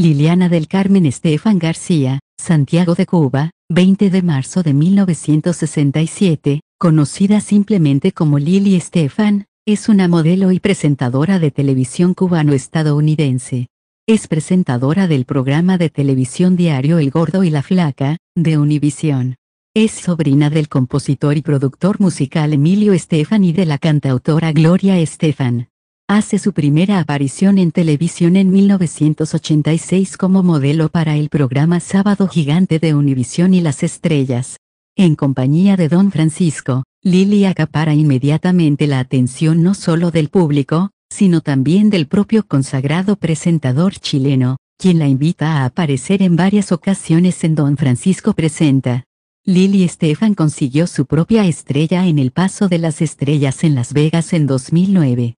Liliana del Carmen Estefan García, Santiago de Cuba, 20 de marzo de 1967, conocida simplemente como Lili Estefan, es una modelo y presentadora de televisión cubano-estadounidense. Es presentadora del programa de televisión diario El Gordo y la Flaca, de Univisión. Es sobrina del compositor y productor musical Emilio Estefan y de la cantautora Gloria Estefan hace su primera aparición en televisión en 1986 como modelo para el programa Sábado Gigante de Univisión y las Estrellas. En compañía de Don Francisco, Lili acapara inmediatamente la atención no solo del público, sino también del propio consagrado presentador chileno, quien la invita a aparecer en varias ocasiones en Don Francisco Presenta. Lili Estefan consiguió su propia estrella en el Paso de las Estrellas en Las Vegas en 2009.